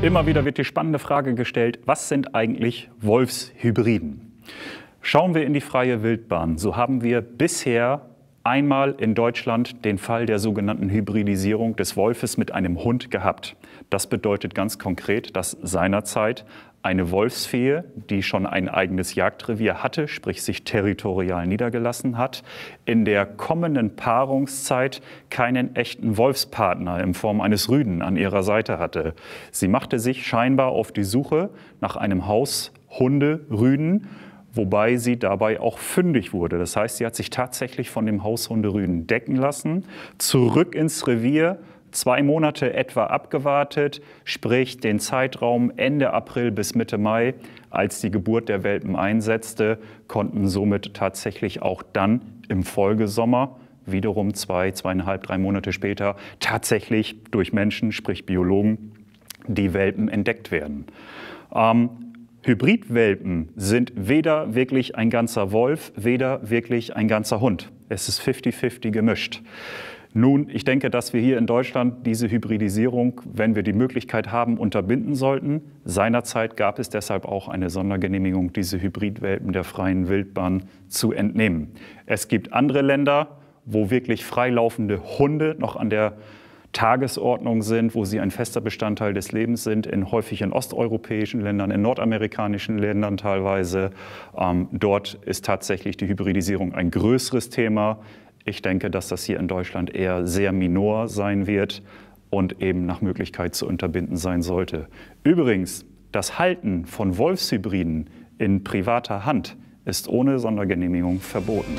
Immer wieder wird die spannende Frage gestellt, was sind eigentlich Wolfshybriden? Schauen wir in die freie Wildbahn. So haben wir bisher einmal in Deutschland den Fall der sogenannten Hybridisierung des Wolfes mit einem Hund gehabt. Das bedeutet ganz konkret, dass seinerzeit eine Wolfsfee, die schon ein eigenes Jagdrevier hatte, sprich sich territorial niedergelassen hat, in der kommenden Paarungszeit keinen echten Wolfspartner in Form eines Rüden an ihrer Seite hatte. Sie machte sich scheinbar auf die Suche nach einem Haus Hunde, Rüden, wobei sie dabei auch fündig wurde. Das heißt, sie hat sich tatsächlich von dem Haushunde Rüden decken lassen, zurück ins Revier, zwei Monate etwa abgewartet, sprich den Zeitraum Ende April bis Mitte Mai, als die Geburt der Welpen einsetzte, konnten somit tatsächlich auch dann im Folgesommer wiederum zwei, zweieinhalb, drei Monate später tatsächlich durch Menschen, sprich Biologen, die Welpen entdeckt werden. Ähm, Hybridwelpen sind weder wirklich ein ganzer Wolf, weder wirklich ein ganzer Hund. Es ist 50-50 gemischt. Nun, ich denke, dass wir hier in Deutschland diese Hybridisierung, wenn wir die Möglichkeit haben, unterbinden sollten. Seinerzeit gab es deshalb auch eine Sondergenehmigung, diese Hybridwelpen der freien Wildbahn zu entnehmen. Es gibt andere Länder, wo wirklich freilaufende Hunde noch an der Tagesordnung sind, wo sie ein fester Bestandteil des Lebens sind, in häufig in osteuropäischen Ländern, in nordamerikanischen Ländern teilweise. Ähm, dort ist tatsächlich die Hybridisierung ein größeres Thema. Ich denke, dass das hier in Deutschland eher sehr minor sein wird und eben nach Möglichkeit zu unterbinden sein sollte. Übrigens, das Halten von Wolfshybriden in privater Hand ist ohne Sondergenehmigung verboten.